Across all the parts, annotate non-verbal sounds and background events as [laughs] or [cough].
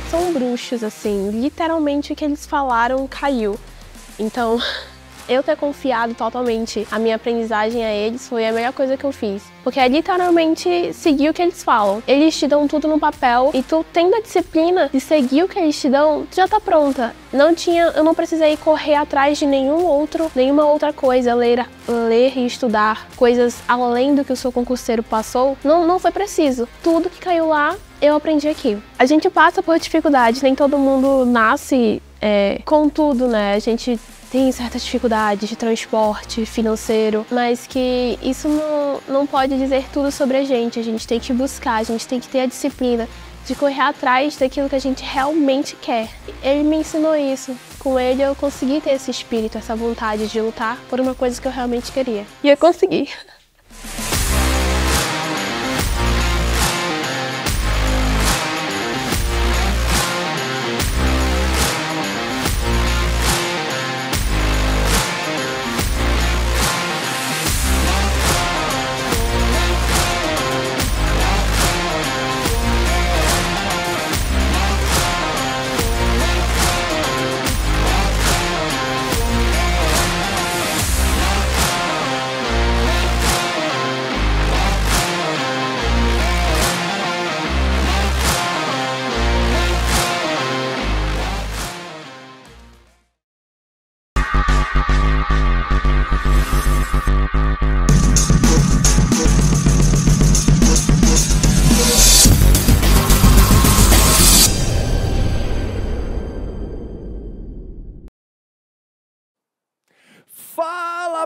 são bruxos, assim. Literalmente o que eles falaram caiu. Então, [laughs] eu ter confiado totalmente a minha aprendizagem a eles foi a melhor coisa que eu fiz. Porque é literalmente seguir o que eles falam. Eles te dão tudo no papel e tu tendo a disciplina de seguir o que eles te dão, tu já tá pronta. Não tinha, eu não precisei correr atrás de nenhum outro, nenhuma outra coisa, ler, ler e estudar coisas além do que o seu concurseiro passou. Não, não foi preciso. Tudo que caiu lá, eu aprendi aqui. A gente passa por dificuldades, nem todo mundo nasce é, com tudo, né? A gente tem certas dificuldades de transporte, financeiro, mas que isso não, não pode dizer tudo sobre a gente. A gente tem que buscar, a gente tem que ter a disciplina de correr atrás daquilo que a gente realmente quer. Ele me ensinou isso. Com ele eu consegui ter esse espírito, essa vontade de lutar por uma coisa que eu realmente queria. E eu consegui. [laughs]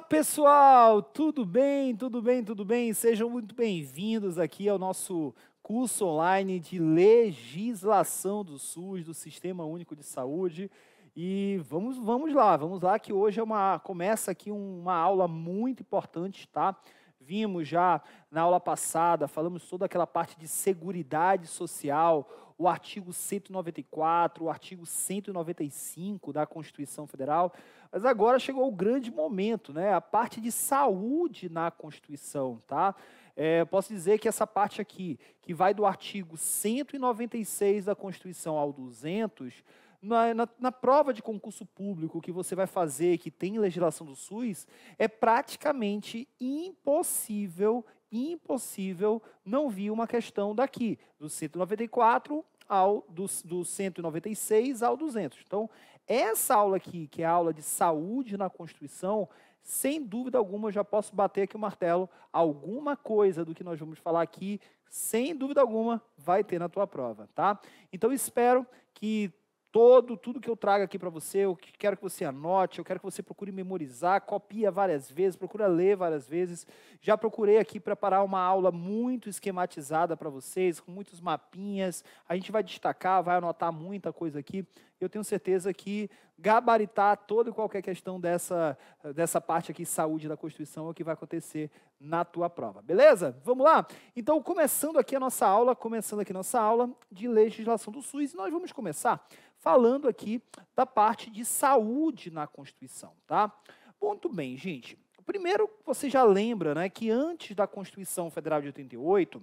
pessoal, tudo bem? Tudo bem? Tudo bem? Sejam muito bem-vindos aqui ao nosso curso online de legislação do SUS, do Sistema Único de Saúde. E vamos, vamos lá, vamos lá que hoje é uma começa aqui uma aula muito importante, tá? Vimos já na aula passada, falamos toda aquela parte de seguridade social, o artigo 194, o artigo 195 da Constituição Federal, mas agora chegou o grande momento, né? A parte de saúde na Constituição, tá? É, posso dizer que essa parte aqui, que vai do artigo 196 da Constituição ao 200, na, na, na, prova de concurso público que você vai fazer, que tem legislação do SUS, é praticamente impossível impossível não vir uma questão daqui, do 194 ao do, do 196 ao 200. Então, essa aula aqui, que é a aula de saúde na Constituição, sem dúvida alguma, eu já posso bater aqui o martelo, alguma coisa do que nós vamos falar aqui, sem dúvida alguma, vai ter na tua prova, tá? Então, espero que todo, tudo que eu trago aqui para você, eu quero que você anote, eu quero que você procure memorizar, copia várias vezes, procura ler várias vezes. Já procurei aqui preparar uma aula muito esquematizada para vocês, com muitos mapinhas. A gente vai destacar, vai anotar muita coisa aqui eu tenho certeza que gabaritar toda e qualquer questão dessa, dessa parte aqui, saúde da Constituição, é o que vai acontecer na tua prova. Beleza? Vamos lá? Então, começando aqui a nossa aula, começando aqui a nossa aula de legislação do SUS, nós vamos começar falando aqui da parte de saúde na Constituição, tá? Muito bem, gente. Primeiro, você já lembra né, que antes da Constituição Federal de 88,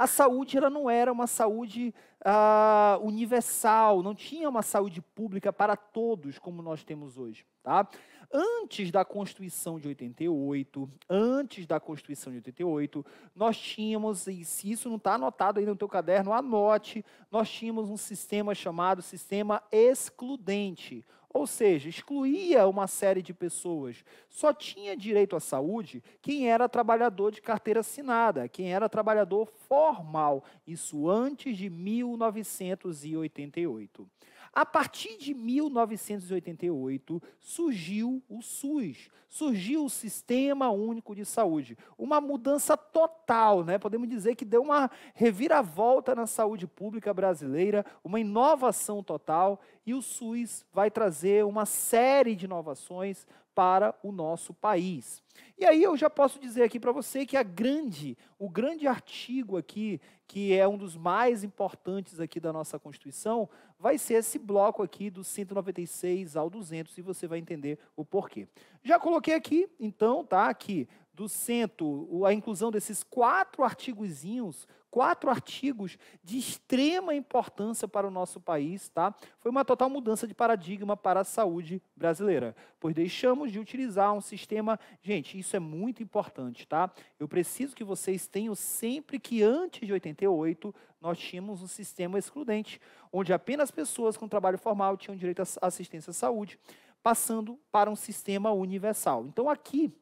a saúde ela não era uma saúde ah, universal, não tinha uma saúde pública para todos como nós temos hoje. Tá? Antes da Constituição de 88, antes da Constituição de 88, nós tínhamos, e se isso não está anotado aí no teu caderno, anote, nós tínhamos um sistema chamado sistema excludente ou seja, excluía uma série de pessoas. Só tinha direito à saúde quem era trabalhador de carteira assinada, quem era trabalhador formal, isso antes de 1988. A partir de 1988, surgiu o SUS, surgiu o Sistema Único de Saúde. Uma mudança total, né? podemos dizer que deu uma reviravolta na saúde pública brasileira, uma inovação total, e o SUS vai trazer uma série de inovações para o nosso país. E aí eu já posso dizer aqui para você que a grande, o grande artigo aqui, que é um dos mais importantes aqui da nossa Constituição, vai ser esse bloco aqui do 196 ao 200 e você vai entender o porquê. Já coloquei aqui, então, tá aqui do cento, a inclusão desses quatro artigozinhos quatro artigos de extrema importância para o nosso país, tá? Foi uma total mudança de paradigma para a saúde brasileira, pois deixamos de utilizar um sistema, gente, isso é muito importante, tá? Eu preciso que vocês tenham sempre que antes de 88 nós tínhamos um sistema excludente, onde apenas pessoas com trabalho formal tinham direito à assistência à saúde, passando para um sistema universal. Então aqui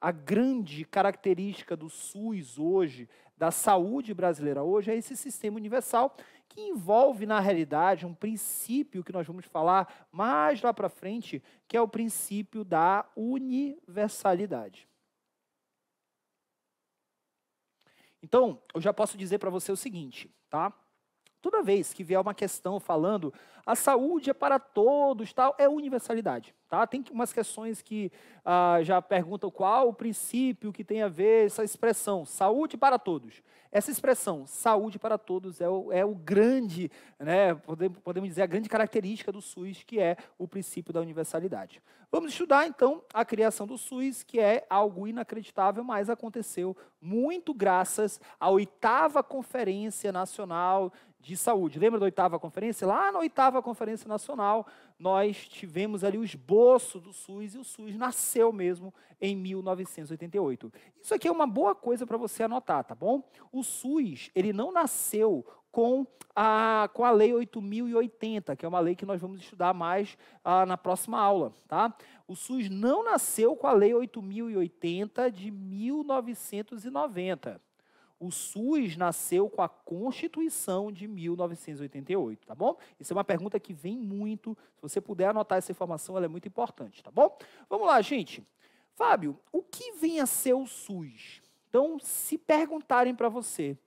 a grande característica do SUS hoje da saúde brasileira hoje é esse sistema universal que envolve, na realidade, um princípio que nós vamos falar mais lá para frente, que é o princípio da universalidade. Então, eu já posso dizer para você o seguinte, tá? Toda vez que vier uma questão falando a saúde é para todos, tal, é universalidade. Tá? Tem umas questões que ah, já perguntam qual o princípio que tem a ver essa expressão saúde para todos. Essa expressão saúde para todos é o, é o grande, né, podemos dizer, a grande característica do SUS, que é o princípio da universalidade. Vamos estudar então a criação do SUS, que é algo inacreditável, mas aconteceu muito graças à oitava Conferência Nacional de saúde. Lembra da oitava conferência? Lá na oitava conferência nacional, nós tivemos ali o esboço do SUS e o SUS nasceu mesmo em 1988. Isso aqui é uma boa coisa para você anotar, tá bom? O SUS, ele não nasceu com a, com a Lei 8.080, que é uma lei que nós vamos estudar mais ah, na próxima aula. Tá? O SUS não nasceu com a Lei 8.080 de 1990 o SUS nasceu com a Constituição de 1988, tá bom? Isso é uma pergunta que vem muito. Se você puder anotar essa informação, ela é muito importante, tá bom? Vamos lá, gente. Fábio, o que vem a ser o SUS? Então, se perguntarem para você,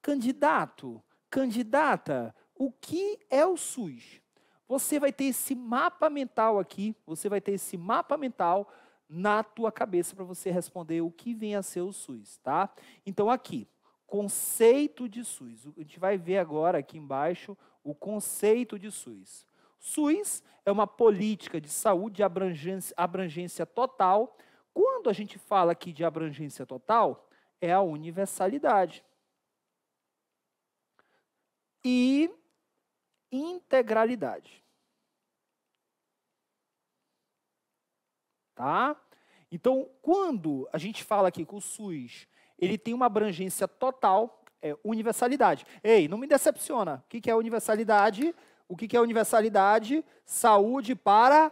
candidato, candidata, o que é o SUS? Você vai ter esse mapa mental aqui, você vai ter esse mapa mental na tua cabeça para você responder o que vem a ser o SUS, tá? Então aqui, conceito de SUS. A gente vai ver agora aqui embaixo o conceito de SUS. SUS é uma política de saúde de abrangência, abrangência total. Quando a gente fala aqui de abrangência total, é a universalidade. E integralidade. Tá? Então, quando a gente fala aqui que o SUS ele tem uma abrangência total, é, universalidade. Ei, não me decepciona. O que, é universalidade? O que, é universalidade? Saúde para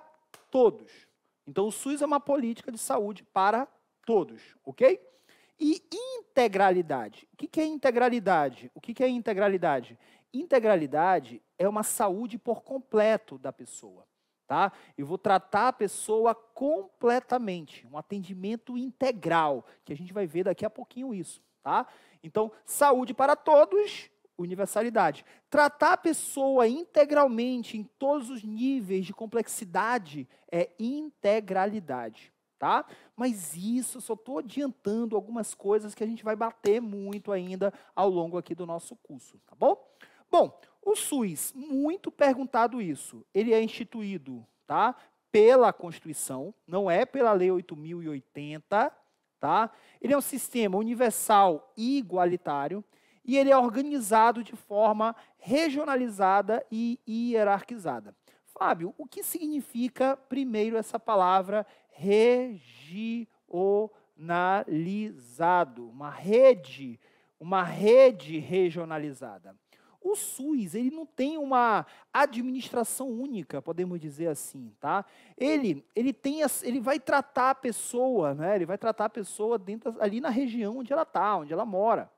todos. Então, o SUS é uma política de saúde para todos, ok? E integralidade. O que, é integralidade? O que é integralidade? Integralidade é uma saúde por completo da pessoa tá? Eu vou tratar a pessoa completamente, um atendimento integral, que a gente vai ver daqui a pouquinho isso, tá? Então, saúde para todos, universalidade. Tratar a pessoa integralmente em todos os níveis de complexidade é integralidade, tá? Mas isso, só estou adiantando algumas coisas que a gente vai bater muito ainda ao longo aqui do nosso curso, tá bom? Bom, o SUS, muito perguntado isso, ele é instituído tá, pela Constituição, não é pela Lei 8080, tá? Ele é um sistema universal e igualitário e ele é organizado de forma regionalizada e hierarquizada. Fábio, o que significa primeiro essa palavra regionalizado? Uma rede, uma rede regionalizada. O SUS, ele não tem uma administração única, podemos dizer assim, tá? Ele, ele tem, ele vai tratar a pessoa, né? Ele vai tratar a pessoa dentro ali na região onde ela está, onde ela mora.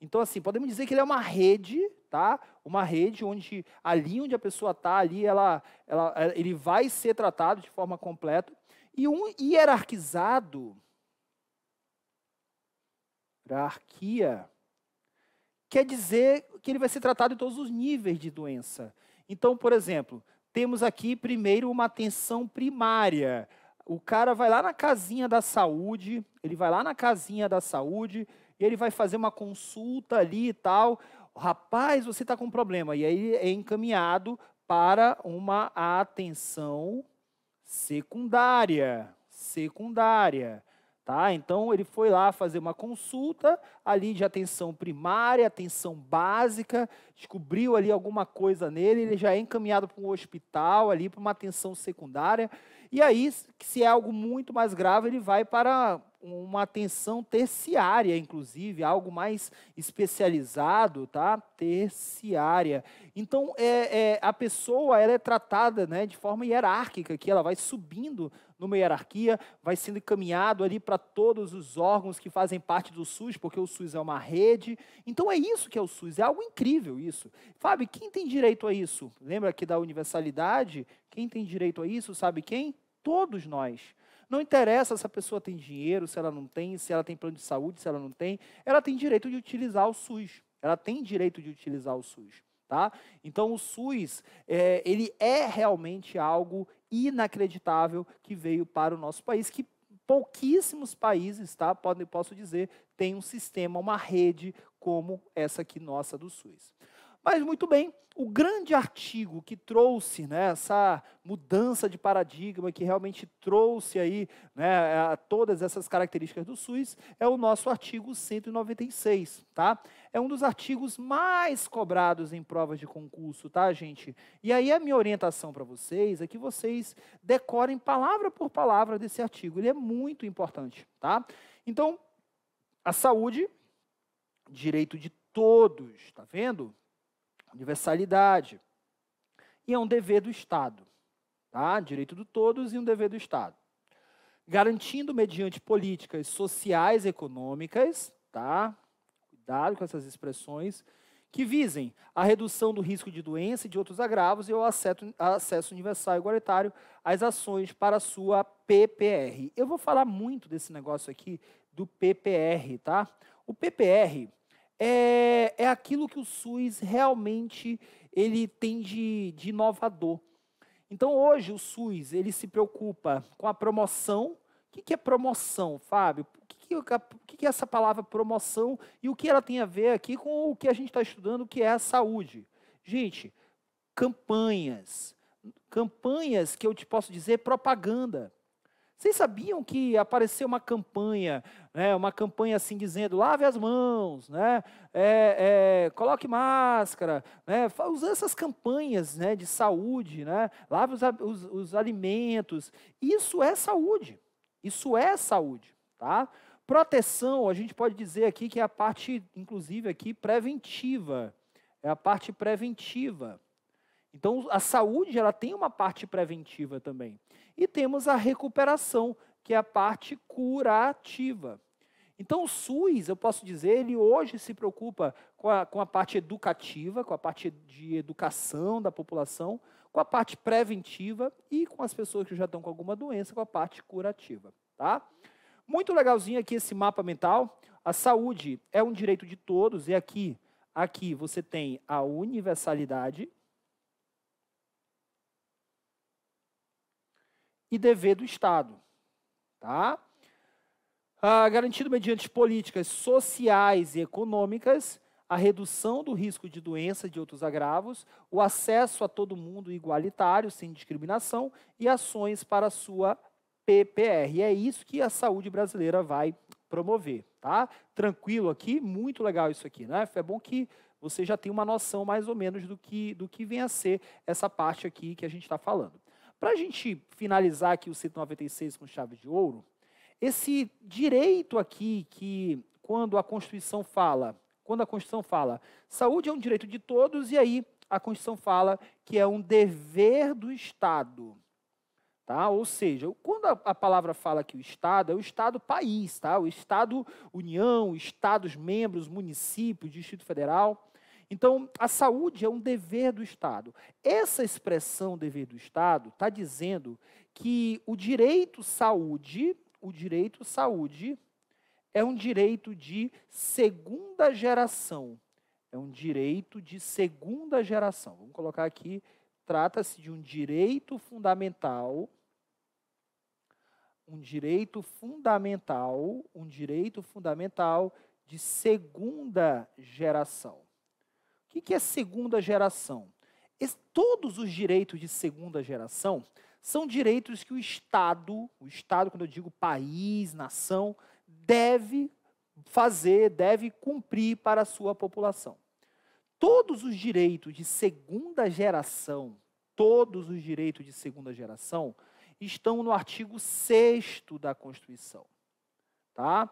Então, assim, podemos dizer que ele é uma rede, tá? Uma rede onde ali onde a pessoa está, ali ela, ela, é, ele vai ser tratado de forma completa e um hierarquizado. Hierarquia quer dizer que ele vai ser tratado em todos os níveis de doença. Então, por exemplo, temos aqui primeiro uma atenção primária. O cara vai lá na casinha da saúde, ele vai lá na casinha da saúde, e ele vai fazer uma consulta ali e tal. Rapaz, você está com um problema. E aí é encaminhado para uma atenção secundária. Secundária. Tá? Então ele foi lá fazer uma consulta ali de atenção primária, atenção básica descobriu ali alguma coisa nele, ele já é encaminhado para um hospital ali, para uma atenção secundária. E aí, se é algo muito mais grave, ele vai para uma atenção terciária, inclusive, algo mais especializado, tá? Terciária. Então, é, é, a pessoa ela é tratada né, de forma hierárquica, que ela vai subindo numa hierarquia, vai sendo encaminhado ali para todos os órgãos que fazem parte do SUS, porque o SUS é uma rede. Então, é isso que é o SUS, é algo incrível isso isso. Fábio, quem tem direito a isso? Lembra aqui da universalidade? Quem tem direito a isso, sabe quem? Todos nós. Não interessa se a pessoa tem dinheiro, se ela não tem, se ela tem plano de saúde, se ela não tem. Ela tem direito de utilizar o SUS. Ela tem direito de utilizar o SUS. Tá? Então o SUS é, ele é realmente algo inacreditável que veio para o nosso país, que pouquíssimos países, tá? Podem, posso dizer, têm um sistema, uma rede como essa aqui nossa do SUS. Mas muito bem, o grande artigo que trouxe né, essa mudança de paradigma, que realmente trouxe aí né, todas essas características do SUS, é o nosso artigo 196, tá? É um dos artigos mais cobrados em provas de concurso, tá, gente? E aí a minha orientação para vocês é que vocês decorem palavra por palavra desse artigo, ele é muito importante, tá? Então, a saúde, direito de todos, tá vendo? universalidade. E é um dever do Estado, tá? direito de todos e um dever do Estado. Garantindo mediante políticas sociais e econômicas, tá? cuidado com essas expressões, que visem a redução do risco de doença e de outros agravos e o acesso, universal e igualitário às ações para sua PPR. Eu vou falar muito desse negócio aqui do PPR, tá? O PPR é, é aquilo que o SUS realmente ele tem de, de inovador. Então hoje o SUS ele se preocupa com a promoção. O que, que é promoção, Fábio? O que, que, o que, é essa palavra promoção e o que ela tem a ver aqui com o que a gente está estudando, que é a saúde? Gente, campanhas. Campanhas que eu te posso dizer é propaganda. Vocês sabiam que apareceu uma campanha, né, uma campanha assim dizendo: lave as mãos, né, é, é, coloque máscara, né, usando essas campanhas né, de saúde, né, lave os, os, os alimentos. Isso é saúde. Isso é saúde. Tá? Proteção, a gente pode dizer aqui que é a parte, inclusive, aqui preventiva. É a parte preventiva. Então, a saúde ela tem uma parte preventiva também. E temos a recuperação, que é a parte curativa. Então, o SUS, eu posso dizer, ele hoje se preocupa com a, com a parte educativa, com a parte de educação da população, com a parte preventiva e com as pessoas que já estão com alguma doença, com a parte curativa. Tá? Muito legalzinho aqui esse mapa mental. A saúde é um direito de todos, e aqui, aqui você tem a universalidade, e dever do Estado. Tá? Ah, garantido mediante políticas sociais e econômicas, a redução do risco de doença e de outros agravos, o acesso a todo mundo igualitário, sem discriminação, e ações para a sua PPR. E é isso que a saúde brasileira vai promover, tá? Tranquilo aqui, muito legal isso aqui, né? É bom que você já tem uma noção mais ou menos do que, do que vem a ser essa parte aqui que a gente está falando. Para a gente finalizar aqui o 196 com chave de ouro, esse direito aqui que quando a Constituição fala, quando a Constituição fala, saúde é um direito de todos e aí a Constituição fala que é um dever do Estado. Tá? Ou seja, quando a, a, palavra fala que o Estado, é o Estado país, tá? o Estado União, Estados membros, municípios, Distrito Federal. Então, a saúde é um dever do Estado. Essa expressão dever do Estado está dizendo que o direito saúde, o direito saúde é um direito de segunda geração. É um direito de segunda geração. Vamos colocar aqui, trata-se de um direito fundamental, um direito fundamental, um direito fundamental de segunda geração que, que é segunda geração? Es, todos os direitos de segunda geração são direitos que o Estado, o Estado, quando eu digo país, nação, deve fazer, deve cumprir para a sua população. Todos os direitos de segunda geração, todos os direitos de segunda geração estão no artigo 6 da Constituição. Tá?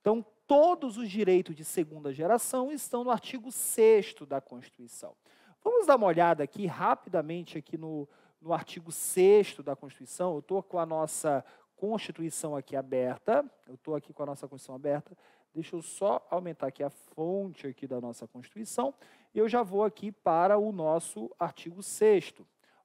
Então, Todos os direitos de segunda geração estão no artigo 6 da Constituição. Vamos dar uma olhada aqui rapidamente aqui no, no artigo 6 da Constituição. Eu estou com a nossa Constituição aqui aberta. Eu estou aqui com a nossa Constituição aberta. Deixa eu só aumentar aqui a fonte aqui da nossa Constituição. Eu já vou aqui para o nosso artigo 6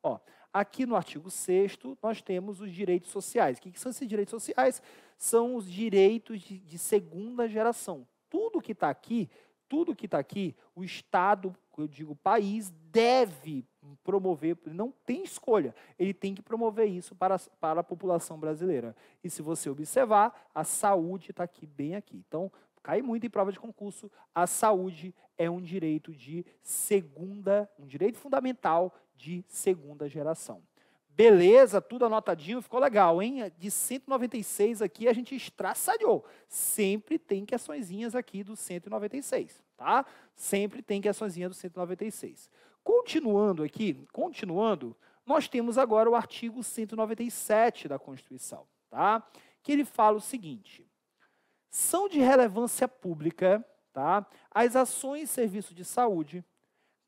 Ó, Aqui no artigo 6 nós temos os direitos sociais. O que, são esses direitos sociais? São os direitos de, de segunda geração. Tudo que está aqui, tudo que está aqui, o Estado, eu digo país, deve promover, não tem escolha, ele tem que promover isso para, para a população brasileira. E se você observar, a saúde está aqui, bem aqui. Então, cai muito em prova de concurso, a saúde é um direito de segunda, um direito fundamental de segunda geração. Beleza, tudo anotadinho, ficou legal, hein? De 196 aqui a gente estraçalhou. Sempre tem questõezinhas aqui do 196, tá? Sempre tem questõezinha do 196. Continuando aqui, continuando, nós temos agora o artigo 197 da Constituição, tá? Que ele fala o seguinte: são de relevância pública, tá? As ações e serviços de saúde,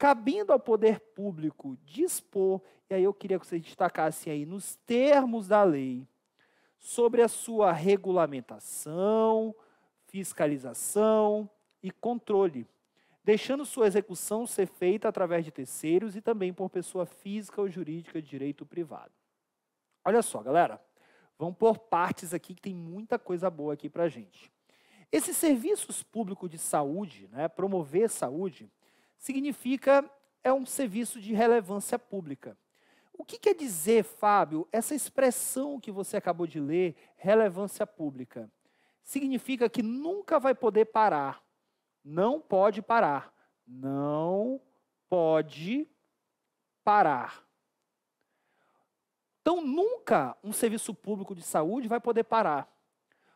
cabendo ao poder público dispor, e aí eu queria que vocês destacassem aí, nos termos da lei, sobre a sua regulamentação, fiscalização e controle, deixando sua execução ser feita através de terceiros e também por pessoa física ou jurídica de direito privado. Olha só, galera, vamos por partes aqui que tem muita coisa boa aqui para gente. Esses serviços públicos de saúde, né, promover saúde, significa é um serviço de relevância pública. O que quer dizer, Fábio, essa expressão que você acabou de ler, relevância pública? Significa que nunca vai poder parar. Não pode parar. Não pode parar. Então, nunca um serviço público de saúde vai poder parar.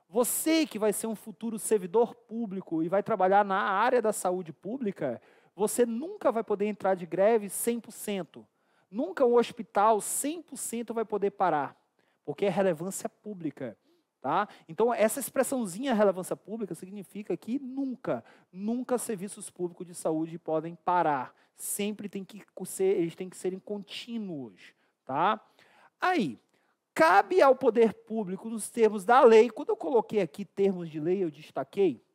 Você que vai ser um futuro servidor público e vai trabalhar na área da saúde pública, você nunca vai poder entrar de greve 100%. Nunca um hospital 100% vai poder parar, porque é relevância pública. Tá? Então, essa expressãozinha relevância pública significa que nunca, nunca serviços públicos de saúde podem parar. Sempre tem que ser, eles têm que serem contínuos. Tá? Aí, cabe ao poder público, nos termos da lei, quando eu coloquei aqui termos de lei, eu destaquei,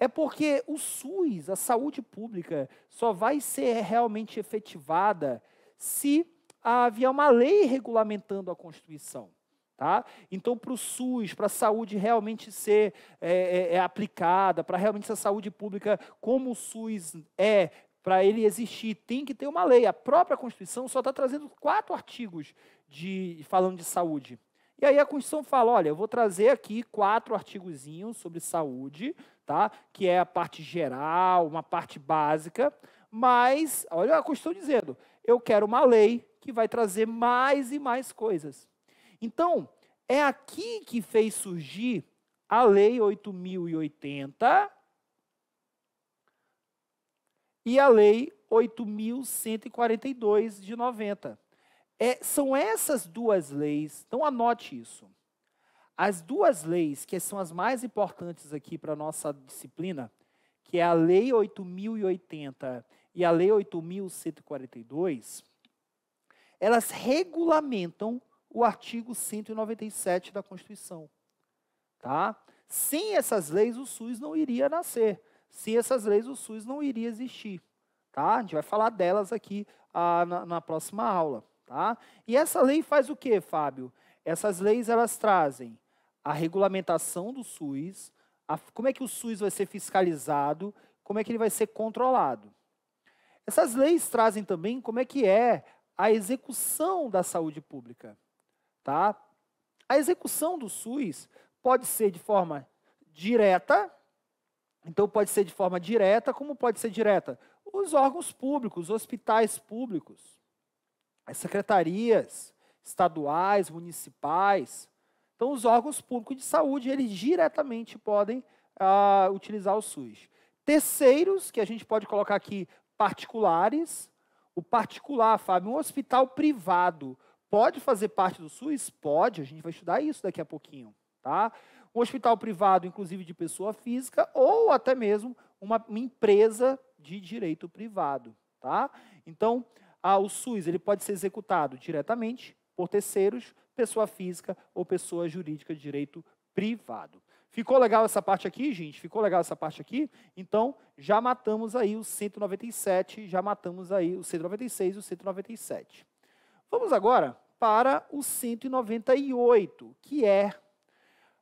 é porque o SUS, a saúde pública, só vai ser realmente efetivada se havia uma lei regulamentando a Constituição. Tá? Então, para o SUS, para a saúde realmente ser é, é, é aplicada, para realmente essa saúde pública, como o SUS é, para ele existir, tem que ter uma lei. A própria Constituição só está trazendo quatro artigos de falando de saúde. E aí a Constituição fala, olha, eu vou trazer aqui quatro artigozinhos sobre saúde, tá? que é a parte geral, uma parte básica, mas, olha o que eu estou dizendo, eu quero uma lei que vai trazer mais e mais coisas. Então, é aqui que fez surgir a Lei 8080 e a Lei 8142 de 90. É, são essas duas leis, então anote isso. As duas leis que são as mais importantes aqui para a nossa disciplina, que é a Lei 8080 e a Lei 8142, elas regulamentam o artigo 197 da Constituição. Tá? Sem essas leis, o SUS não iria nascer. Sem essas leis, o SUS não iria existir. Tá? A gente vai falar delas aqui ah, na, na, próxima aula. Tá? E essa lei faz o quê, Fábio? Essas leis elas trazem a regulamentação do SUS, a, como é que o SUS vai ser fiscalizado, como é que ele vai ser controlado. Essas leis trazem também como é que é a execução da saúde pública, tá? A execução do SUS pode ser de forma direta, então pode ser de forma direta, como pode ser direta? Os órgãos públicos, hospitais públicos, as secretarias estaduais, municipais, então, os órgãos públicos de saúde, eles diretamente podem ah, utilizar o SUS. Terceiros, que a gente pode colocar aqui, particulares. O particular, Fábio, um hospital privado pode fazer parte do SUS? Pode, a gente vai estudar isso daqui a pouquinho. Tá? Um hospital privado, inclusive de pessoa física, ou até mesmo uma, uma empresa de direito privado. Tá? Então, ah, o SUS ele pode ser executado diretamente por terceiros, pessoa física ou pessoa jurídica de direito privado. Ficou legal essa parte aqui, gente? Ficou legal essa parte aqui? Então, já matamos aí o 197, já matamos aí o 196 e o 197. Vamos agora para o 198, que é...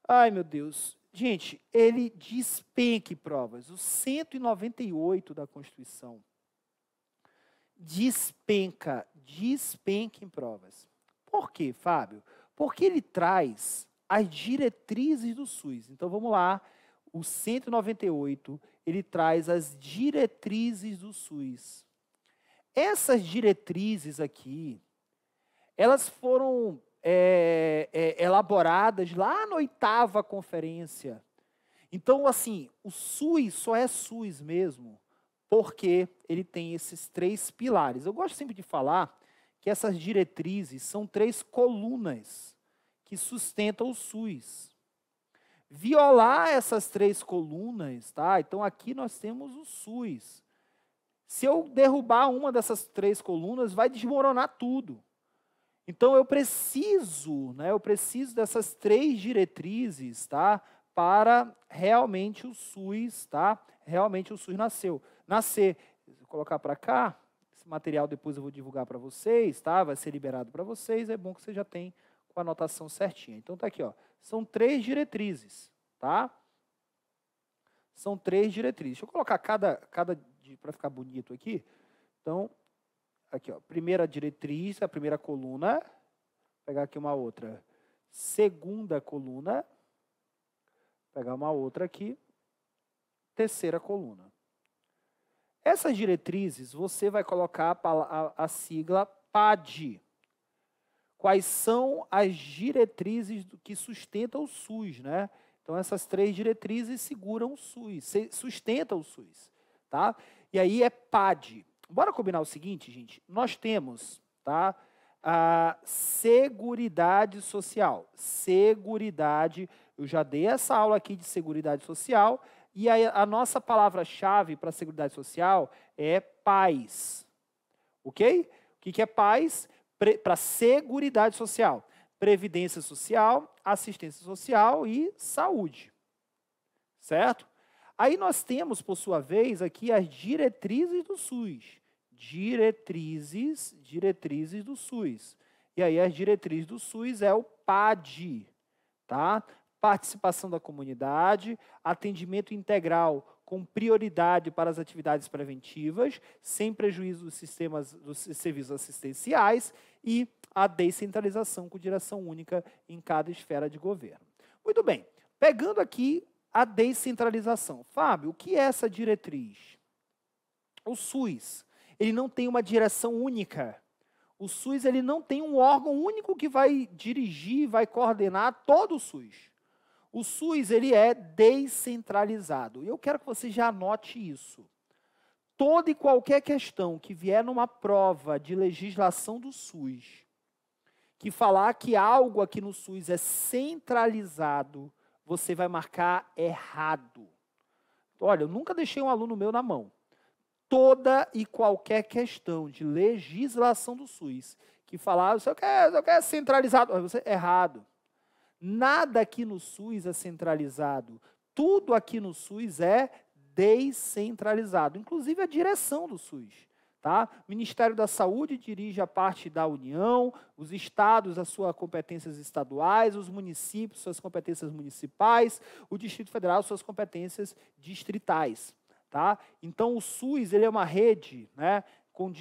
Ai, meu Deus. Gente, ele despenque provas. O 198 da Constituição despenca, despenca em provas. Por quê, Fábio? Porque ele traz as diretrizes do SUS. Então vamos lá, o 198, ele traz as diretrizes do SUS. Essas diretrizes aqui, elas foram é, é, elaboradas lá na oitava conferência. Então, assim, o SUS só é SUS mesmo, porque ele tem esses três pilares. Eu gosto sempre de falar que essas diretrizes são três colunas que sustentam o SUS. Violar essas três colunas, tá? Então aqui nós temos o SUS. Se eu derrubar uma dessas três colunas, vai desmoronar tudo. Então eu preciso, né? Eu preciso dessas três diretrizes, tá? Para realmente o SUS, tá? Realmente o SUS nasceu. Nascer, vou colocar para cá esse material depois eu vou divulgar para vocês, tá? Vai ser liberado para vocês, é bom que você já tem com a anotação certinha. Então tá aqui, ó. São três diretrizes, tá? São três diretrizes. Deixa eu colocar cada cada para ficar bonito aqui. Então, aqui, ó, primeira diretriz, a primeira coluna. Vou pegar aqui uma outra. Segunda coluna. Vou pegar uma outra aqui. Terceira coluna. Essas diretrizes, você vai colocar a, a, a sigla PAD. Quais são as diretrizes que sustentam o SUS, né? Então, essas três diretrizes seguram o SUS, sustentam o SUS, tá? E aí é PAD. Bora combinar o seguinte, gente? Nós temos, tá? A Seguridade Social. Seguridade, eu já dei essa aula aqui de Seguridade Social, e a, a nossa palavra-chave para a Seguridade Social é paz. Ok? O que, que é paz? Para Seguridade Social. Previdência Social, Assistência Social e Saúde. Certo? Aí nós temos, por sua vez, aqui as diretrizes do SUS. Diretrizes, diretrizes do SUS. E aí as diretrizes do SUS é o PAD, tá? participação da comunidade, atendimento integral com prioridade para as atividades preventivas, sem prejuízo dos sistemas dos serviços assistenciais e a descentralização com direção única em cada esfera de governo. Muito bem. Pegando aqui a descentralização. Fábio, o que é essa diretriz? O SUS, ele não tem uma direção única. O SUS ele não tem um órgão único que vai dirigir, vai coordenar todo o SUS. O SUS ele é descentralizado. E eu quero que você já anote isso. Toda e qualquer questão que vier numa prova de legislação do SUS, que falar que algo aqui no SUS é centralizado, você vai marcar errado. Olha, eu nunca deixei um aluno meu na mão. Toda e qualquer questão de legislação do SUS que falar, ah, isso aqui é, isso é centralizado, você é errado. Nada aqui no SUS é centralizado. Tudo aqui no SUS é descentralizado, inclusive a direção do SUS. Tá? O Ministério da Saúde dirige a parte da União, os estados, as suas competências estaduais, os municípios, suas competências municipais, o Distrito Federal, suas competências distritais. Tá? Então, o SUS ele é uma rede né,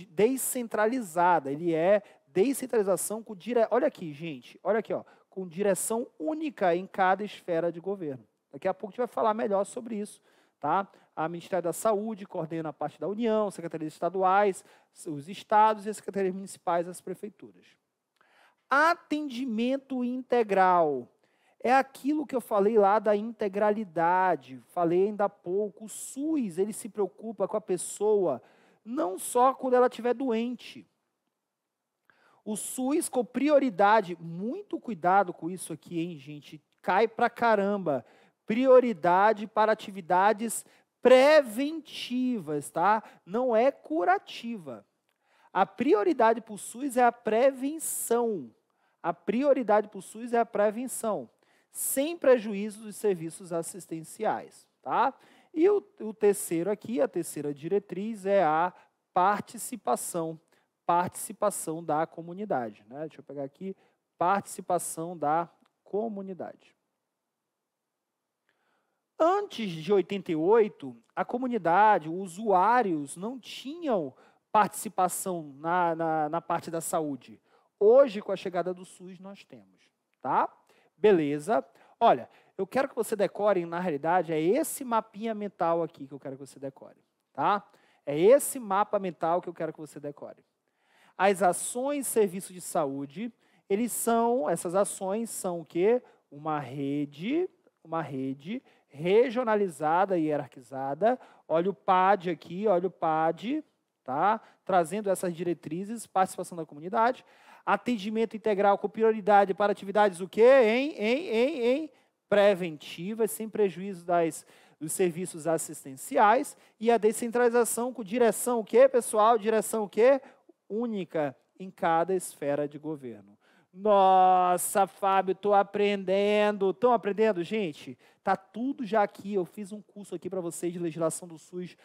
descentralizada, ele é descentralização com dire... Olha aqui, gente, olha aqui, ó, com direção única em cada esfera de governo. Daqui a pouco a gente vai falar melhor sobre isso. Tá? A Ministério da Saúde coordena a parte da União, secretarias estaduais, os estados e as secretarias municipais, as prefeituras. Atendimento integral é aquilo que eu falei lá da integralidade. Falei ainda há pouco, o SUS, ele se preocupa com a pessoa não só quando ela estiver doente, o SUS com prioridade, muito cuidado com isso aqui, hein, gente? Cai pra caramba. Prioridade para atividades preventivas, tá? Não é curativa. A prioridade para o SUS é a prevenção. A prioridade para o SUS é a prevenção, sem prejuízo dos serviços assistenciais, tá? E o, o terceiro aqui, a terceira diretriz é a participação participação da comunidade. Né? Deixa eu pegar aqui, participação da comunidade. Antes de 88, a comunidade, os usuários não tinham participação na, na, na, parte da saúde. Hoje, com a chegada do SUS, nós temos. Tá? Beleza. Olha, eu quero que você decore, na realidade, é esse mapinha mental aqui que eu quero que você decore. Tá? É esse mapa mental que eu quero que você decore as ações serviço de saúde, eles são, essas ações são o quê? Uma rede, uma rede regionalizada e hierarquizada. Olha o PAD aqui, olha o PAD, tá? Trazendo essas diretrizes, participação da comunidade, atendimento integral com prioridade para atividades o quê? Em, em, em, em preventivas, sem prejuízo das dos serviços assistenciais e a descentralização com direção o quê, pessoal? Direção o quê? única em cada esfera de governo. Nossa, Fábio, estou aprendendo. Estão aprendendo, gente? Tá tudo já aqui. Eu fiz um curso aqui para vocês de legislação do SUS,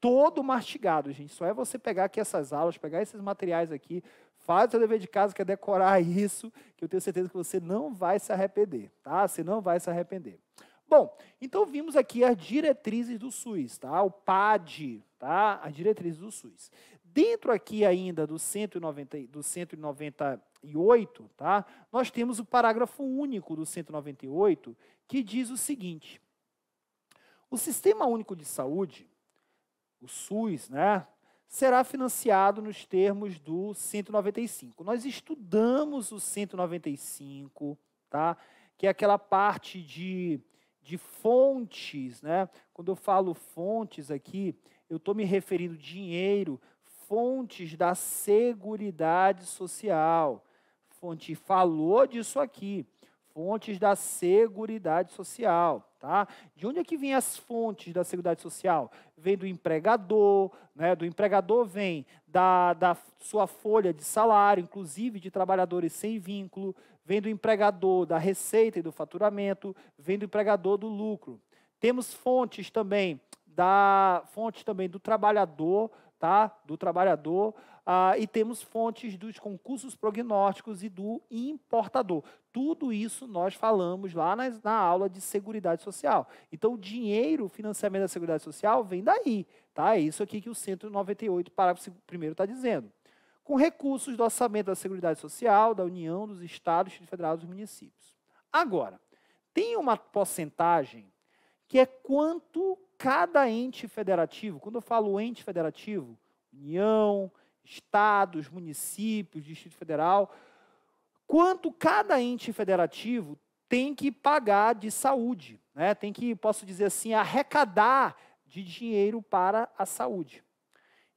todo mastigado, gente. Só é você pegar aqui essas aulas, pegar esses materiais aqui, faz o seu dever de casa, que é decorar [laughs] isso, que eu tenho certeza que você não vai se arrepender, tá? Você não vai se arrepender. Bom, então vimos aqui as diretrizes do SUS, tá? O PAD, tá? As diretrizes do SUS dentro aqui ainda do 190, do 198, tá? Nós temos o parágrafo único do 198 que diz o seguinte: O Sistema Único de Saúde, o SUS, né, será financiado nos termos do 195. Nós estudamos o 195, tá? Que é aquela parte de de fontes, né? Quando eu falo fontes aqui, eu estou me referindo dinheiro fontes da Seguridade Social. Fonte falou disso aqui. Fontes da Seguridade Social. Tá? De onde é que vêm as fontes da Seguridade Social? Vem do empregador, né? do empregador vem da, da sua folha de salário, inclusive de trabalhadores sem vínculo, vem do empregador da receita e do faturamento, vem do empregador do lucro. Temos fontes também da fontes também do trabalhador, tá? do trabalhador, ah, e temos fontes dos concursos prognósticos e do importador. Tudo isso nós falamos lá na, na aula de Seguridade Social. Então, o dinheiro, o financiamento da Seguridade Social vem daí. Tá? É isso aqui que o 198, parágrafo 1 está dizendo. Com recursos do orçamento da Seguridade Social, da União, dos Estados, Distrito Federal dos municípios. Agora, tem uma porcentagem que é quanto cada ente federativo, quando eu falo ente federativo, União, estados, municípios, Distrito Federal, quanto cada ente federativo tem que pagar de saúde, né? tem que, posso dizer assim, arrecadar de dinheiro para a saúde.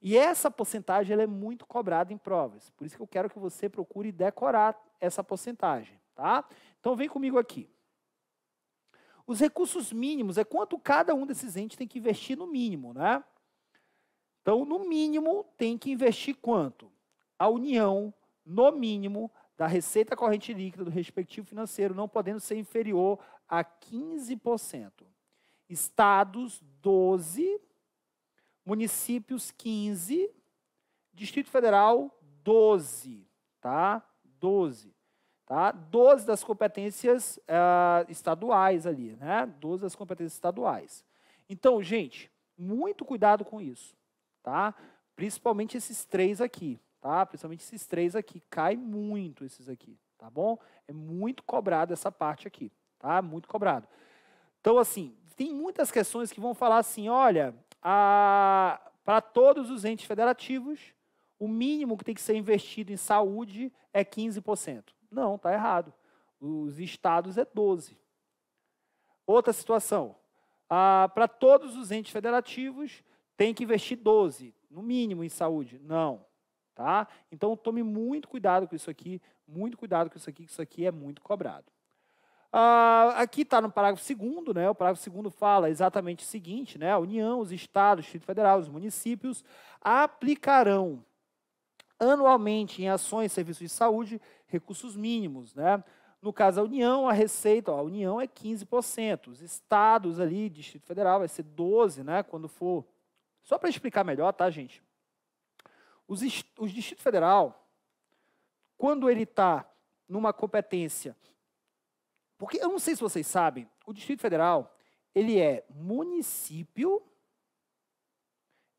E essa porcentagem ela é muito cobrada em provas. Por isso que eu quero que você procure decorar essa porcentagem, tá? Então vem comigo aqui. Os recursos mínimos é quanto cada um desses entes tem que investir no mínimo, né? Então, no mínimo, tem que investir quanto? A União, no mínimo, da receita corrente líquida do respectivo financeiro, não podendo ser inferior a 15%. Estados, 12%. Municípios, 15%. Distrito Federal, 12%. Tá? 12%. Tá? 12 das competências uh, estaduais ali, né? 12 das competências estaduais. Então, gente, muito cuidado com isso, tá? Principalmente esses três aqui, tá? Principalmente esses três aqui, cai muito esses aqui, tá bom? É muito cobrado essa parte aqui, tá? Muito cobrado. Então, assim, tem muitas questões que vão falar assim, olha, para todos os entes federativos, o mínimo que tem que ser investido em saúde é 15%. Não, está errado. Os estados é 12. Outra situação. Ah, Para todos os entes federativos, tem que investir 12, no mínimo, em saúde. Não. Tá? Então, tome muito cuidado com isso aqui, muito cuidado com isso aqui, que isso aqui é muito cobrado. Ah, aqui está no parágrafo segundo, né? O parágrafo segundo fala exatamente o seguinte, né? A União, os Estados, o Distrito Federal, os municípios aplicarão anualmente em ações e serviços de saúde recursos mínimos, né? No caso da União, a receita, ó, a União é 15%, os estados ali, Distrito Federal vai ser 12, né, quando for. Só para explicar melhor, tá, gente? Os, os Distrito Federal, quando ele está numa competência, porque eu não sei se vocês sabem, o Distrito Federal, ele é município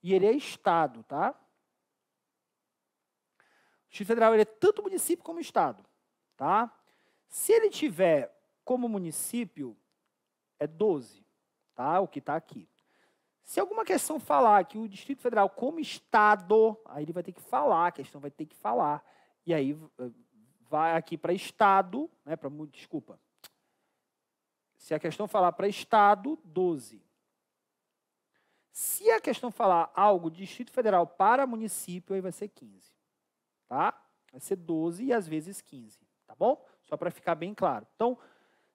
e ele é estado, tá? Distrito Federal é tanto município como estado, tá? Se ele tiver como município, é 12, tá? O que está aqui. Se alguma questão falar que o Distrito Federal como estado, aí ele vai ter que falar, a questão vai ter que falar. E aí eh, vai aqui para estado, né, para desculpa. Se a questão falar para estado, 12. Se a questão falar algo Distrito Federal para município, aí vai ser 15 tá? Vai ser 12 e às vezes 15, tá bom? Só para ficar bem claro. Então,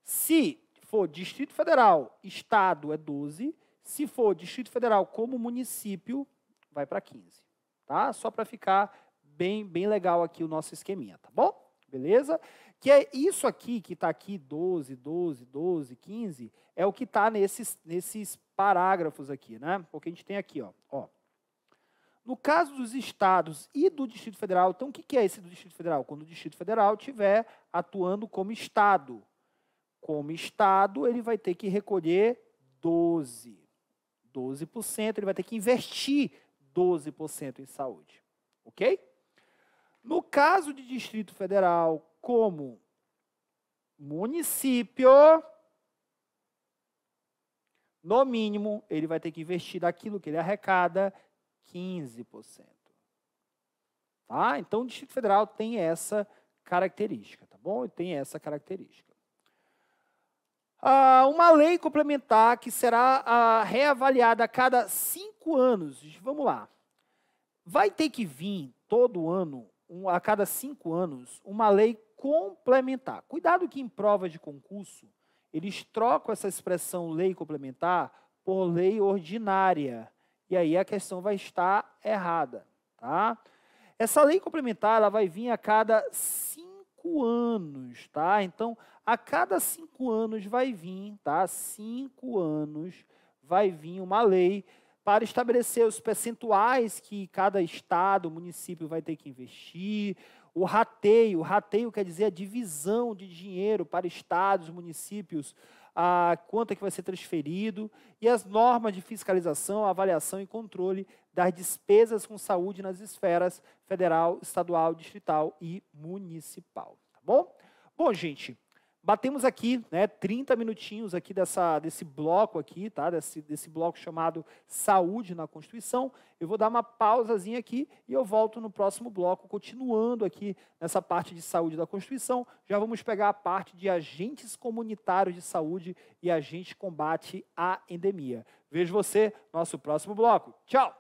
se for Distrito Federal, Estado é 12. Se for Distrito Federal como município, vai para 15, tá? Só para ficar bem, bem legal aqui o nosso esqueminha, tá bom? Beleza? Que é isso aqui que está aqui, 12, 12, 12, 15, é o que está nesses, nesses parágrafos aqui, né? Porque a gente tem aqui, ó, ó. No caso dos estados e do Distrito Federal, então o que é esse do Distrito Federal? Quando o Distrito Federal estiver atuando como estado. Como estado, ele vai ter que recolher 12. 12%, ele vai ter que investir 12% em saúde. OK? No caso de Distrito Federal, como município, no mínimo, ele vai ter que investir daquilo que ele arrecada 15%. Tá? Então, o Distrito Federal tem essa característica, tá bom? Tem essa característica. Ah, uma lei complementar que será ah, reavaliada a cada cinco anos. Vamos lá. Vai ter que vir todo ano, um, a cada cinco anos, uma lei complementar. Cuidado que em prova de concurso, eles trocam essa expressão lei complementar por lei ordinária. E aí a questão vai estar errada, tá? Essa lei complementar ela vai vir a cada cinco anos, tá? Então, a cada cinco anos vai vir, tá? Cinco anos vai vir uma lei para estabelecer os percentuais que cada estado, município vai ter que investir, o rateio, rateio quer dizer a divisão de dinheiro para estados, municípios, a quanto é que vai ser transferido e as normas de fiscalização, avaliação e controle das despesas com saúde nas esferas federal, estadual, distrital e municipal. Tá bom? Bom, gente, Batemos aqui, né, 30 minutinhos aqui dessa, desse bloco aqui, tá? Desse, desse bloco chamado Saúde na Constituição. Eu vou dar uma pausazinha aqui e eu volto no próximo bloco, continuando aqui nessa parte de saúde da Constituição. Já vamos pegar a parte de agentes comunitários de saúde e agente combate à endemia. Vejo você no nosso próximo bloco. Tchau!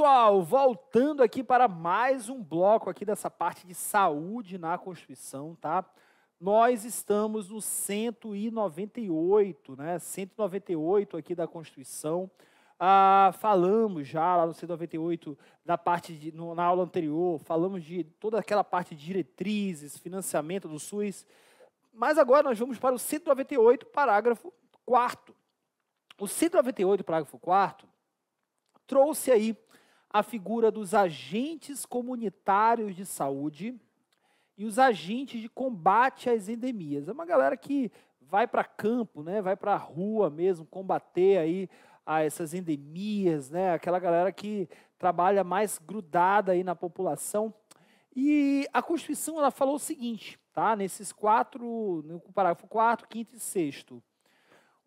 pessoal, voltando aqui para mais um bloco aqui dessa parte de saúde na Constituição, tá? Nós estamos no 198, né? 198 aqui da Constituição. Ah, falamos já lá no 198, da parte de, no, na aula anterior, falamos de toda aquela parte de diretrizes, financiamento do SUS. Mas agora nós vamos para o 198, parágrafo 4. O 198, parágrafo 4, trouxe aí a figura dos agentes comunitários de saúde e os agentes de combate às endemias. É uma galera que vai para campo, né, vai para a rua mesmo combater aí a ah, essas endemias, né, aquela galera que trabalha mais grudada aí na população. E a Constituição ela falou o seguinte, tá? Nesses quatro, no parágrafo 4, 5 e 6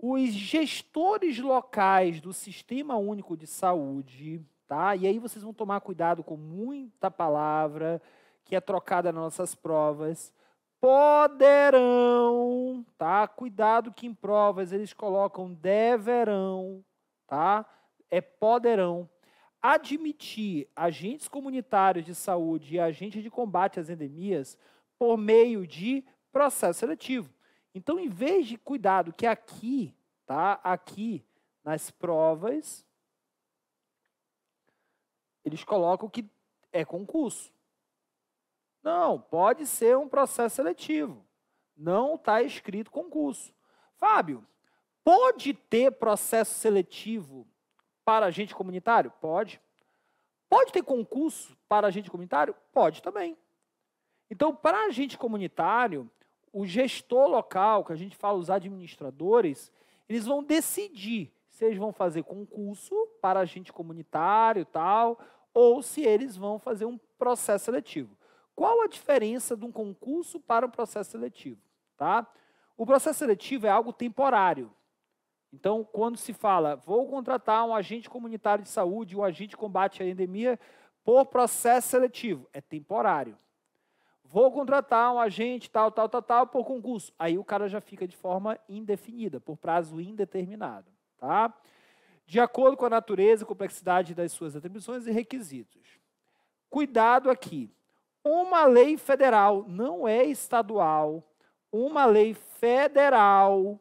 os gestores locais do Sistema Único de Saúde tá? E aí vocês vão tomar cuidado com muita palavra que é trocada nas nossas provas. Poderão, tá? Cuidado que em provas eles colocam deverão, tá? É poderão. Admitir agentes comunitários de saúde e agentes de combate às endemias por meio de processo seletivo. Então, em vez de cuidado que aqui, tá? Aqui nas provas, eles colocam que é concurso. Não, pode ser um processo seletivo. Não está escrito concurso. Fábio, pode ter processo seletivo para agente comunitário? Pode. Pode ter concurso para agente comunitário? Pode também. Então, para agente comunitário, o gestor local, que a gente fala os administradores, eles vão decidir eles vão fazer concurso para agente comunitário tal, ou se eles vão fazer um processo seletivo. Qual a diferença de um concurso para um processo seletivo? Tá? O processo seletivo é algo temporário. Então, quando se fala, vou contratar um agente comunitário de saúde, um agente de combate à endemia por processo seletivo, é temporário. Vou contratar um agente tal, tal, tal, tal por concurso. Aí o cara já fica de forma indefinida, por prazo indeterminado tá? de acordo com a natureza e complexidade das suas atribuições e requisitos. Cuidado aqui. Uma lei federal não é estadual. Uma lei federal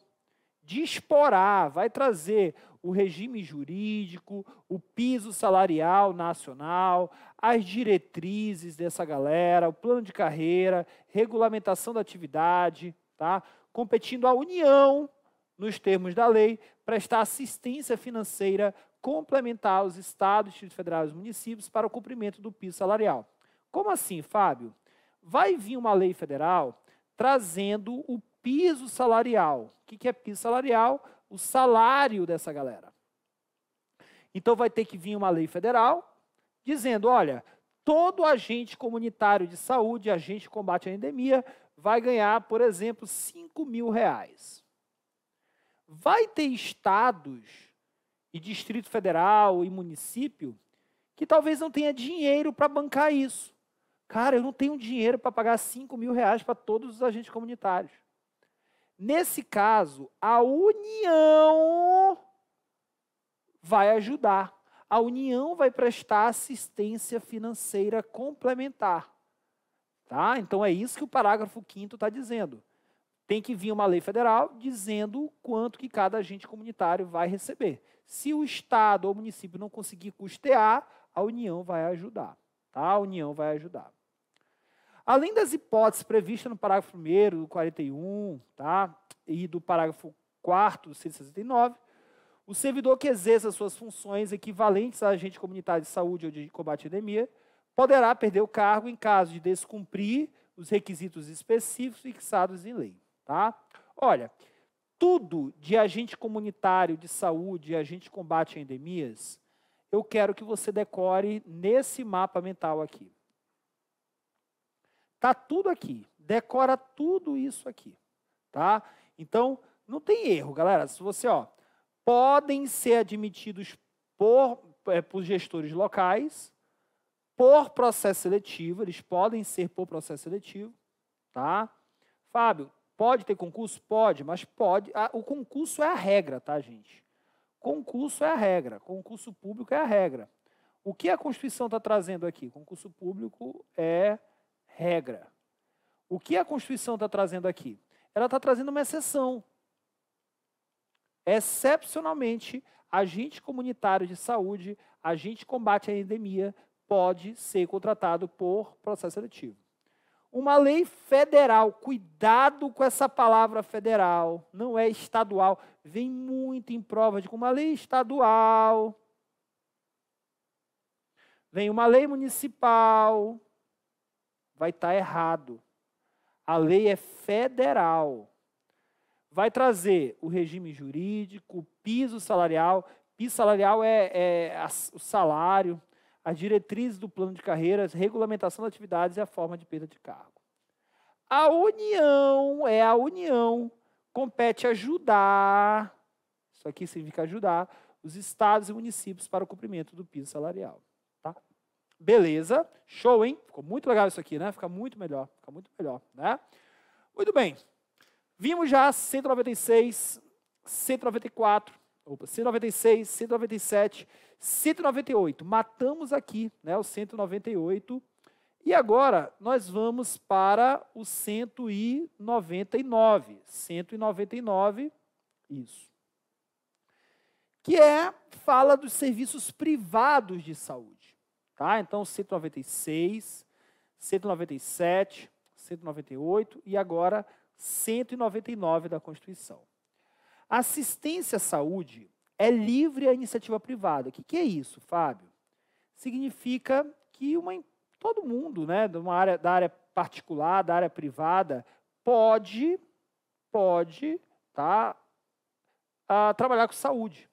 disporá, vai trazer o regime jurídico, o piso salarial nacional, as diretrizes dessa galera, o plano de carreira, regulamentação da atividade, tá? Competindo à União nos termos da lei, prestar assistência financeira complementar aos estados, distritos federais e municípios para o cumprimento do piso salarial. Como assim, Fábio? Vai vir uma lei federal trazendo o piso salarial. O que é piso salarial? O salário dessa galera. Então vai ter que vir uma lei federal dizendo, olha, todo agente comunitário de saúde, agente de combate à endemia, vai ganhar, por exemplo, 5 mil reais vai ter estados e Distrito Federal e município que talvez não tenha dinheiro para bancar isso. Cara, eu não tenho dinheiro para pagar 5 mil reais para todos os agentes comunitários. Nesse caso, a União vai ajudar. A União vai prestar assistência financeira complementar. Tá? Então é isso que o parágrafo 5 está dizendo tem que vir uma lei federal dizendo quanto que cada agente comunitário vai receber. Se o estado ou o município não conseguir custear, a União vai ajudar, tá? A União vai ajudar. Além das hipóteses previstas no parágrafo 1 do 41, tá? E do parágrafo 4 do 169, o servidor que exerça suas funções equivalentes a agente comunitário de saúde ou de combate à endemia poderá perder o cargo em caso de descumprir os requisitos específicos fixados em lei. Tá? Olha, tudo de agente comunitário de saúde e agente de combate a endemias, eu quero que você decore nesse mapa mental aqui. Tá tudo aqui. Decora tudo isso aqui, tá? Então, não tem erro, galera. Se você, ó, podem ser admitidos por, é, por gestores locais, por processo seletivo, eles podem ser por processo seletivo, tá? Fábio, Pode ter concurso? Pode, mas pode. A, o concurso é a regra, tá, gente? Concurso é a regra. Concurso público é a regra. O que a Constituição está trazendo aqui? Concurso público é regra. O que a Constituição está trazendo aqui? Ela está trazendo uma exceção. Excepcionalmente, agente comunitário de saúde, agente combate à endemia, pode ser contratado por processo seletivo uma lei federal. Cuidado com essa palavra federal, não é estadual. Vem muito em prova de que uma lei estadual. Vem uma lei municipal. Vai estar tá errado. A lei é federal. Vai trazer o regime jurídico, o piso salarial. Piso salarial é, é a, o salário, as diretrizes do plano de carreiras, regulamentação de atividades e a forma de perda de cargo. A união é a união, compete ajudar, isso aqui significa ajudar, os estados e municípios para o cumprimento do piso salarial. Tá? Beleza, show, hein? Ficou muito legal isso aqui, né? Fica muito melhor, fica muito melhor, né? Muito bem, vimos já 196, 194, opa, 196, 197, 198, matamos aqui né, o 198. E agora nós vamos para o 199. 199, isso. Que é fala dos serviços privados de saúde. Tá? Então, 196, 197, 198 e agora 199 da Constituição. Assistência à saúde é livre a iniciativa privada. O que, que é isso, Fábio? Significa que uma, todo mundo né, de uma área, da área particular, da área privada, pode, pode tá, a, ah, trabalhar com saúde.